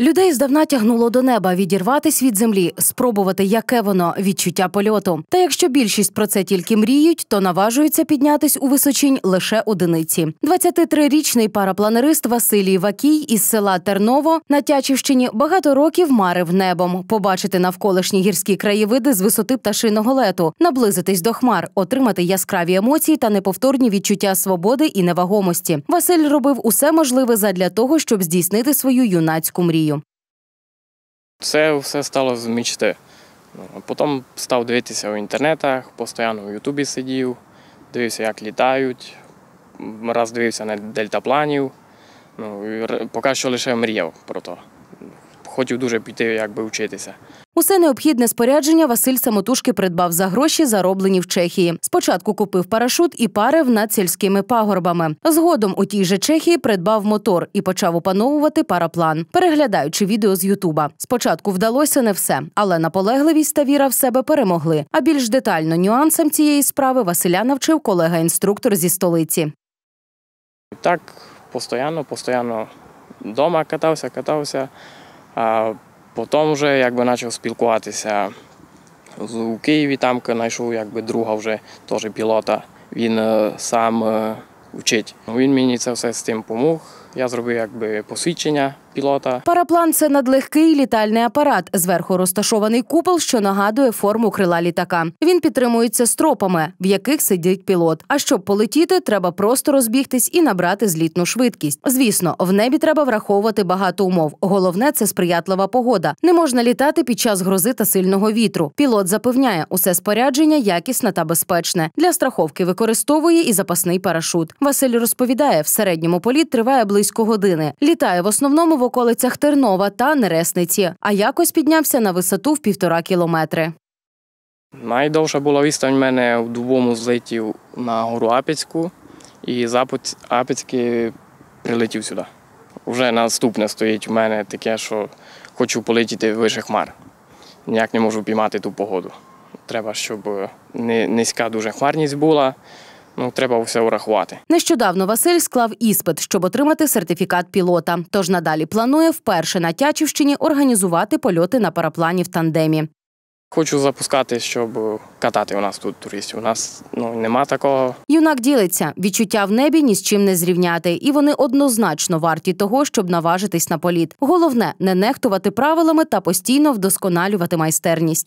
Людей здавна тягнуло до неба відірватись від землі, спробувати, яке воно відчуття польоту. Та якщо більшість про це тільки мріють, то наважуються піднятись у височинь лише одиниці. 23-річний парапланерист Василій Вакій із села Терново на Тячівщині багато років марив небом. Побачити навколишні гірські краєвиди з висоти пташиного лету, наблизитись до хмар, отримати яскраві емоції та неповторні відчуття свободи і невагомості. Василь робив усе можливе задля того, щоб здійснити свою юнацьку мрію. Це все стало з мічти. Ну, потім став дивитися в інтернетах, постійно в Ютубі сидів, дивився, як літають, раз дивився на дельтапланів. Ну, Поки що лише мріяв про то хотів дуже піти, якби вчитися. Усе необхідне спорядження Василь самотужки придбав за гроші, зароблені в Чехії. Спочатку купив парашут і парив над сільськими пагорбами. Згодом у тій же Чехії придбав мотор і почав опановувати параплан, переглядаючи відео з Ютуба. Спочатку вдалося не все, але наполегливість та віра в себе перемогли. А більш детально нюансам цієї справи Василя навчив колега-інструктор зі столиці. Так, постійно, постійно вдома катався, катався. А потім вже якби почав спілкуватися у Києві, там знайшов якби друга вже теж пілота. Він е, сам учить. Е, Він мені це все з тим допомог. Я зробив якби посвідчення пілота. Параплан це надлегкий літальний апарат. Зверху розташований купол, що нагадує форму крила літака. Він підтримується стропами, в яких сидить пілот. А щоб полетіти, треба просто розбігтись і набрати злітну швидкість. Звісно, в небі треба враховувати багато умов. Головне це сприятлива погода. Не можна літати під час грози та сильного вітру. Пілот запевняє, усе спорядження якісне та безпечне. Для страховки використовує і запасний парашут. Василь розповідає, в середньому політ триває близько близько години. Літає в основному в околицях Тернова та Нересниці, а якось піднявся на висоту в півтора кілометри. Найдовша була відстань в мене в двому злеті на гору Апіцьку, і запит Апіцьки прилетів сюди. Вже наступне стоїть у мене таке, що хочу полетіти вище хмар. Ніяк не можу піймати ту погоду. Треба, щоб низька дуже хмарність була. Ну, треба все врахувати. Нещодавно Василь склав іспит, щоб отримати сертифікат пілота. Тож надалі планує вперше на Тячівщині організувати польоти на параплані в тандемі. Хочу запускати, щоб катати у нас тут туристів. У нас ну нема такого. Юнак ділиться відчуття в небі ні з чим не зрівняти, і вони однозначно варті того, щоб наважитись на політ. Головне не нехтувати правилами та постійно вдосконалювати майстерність.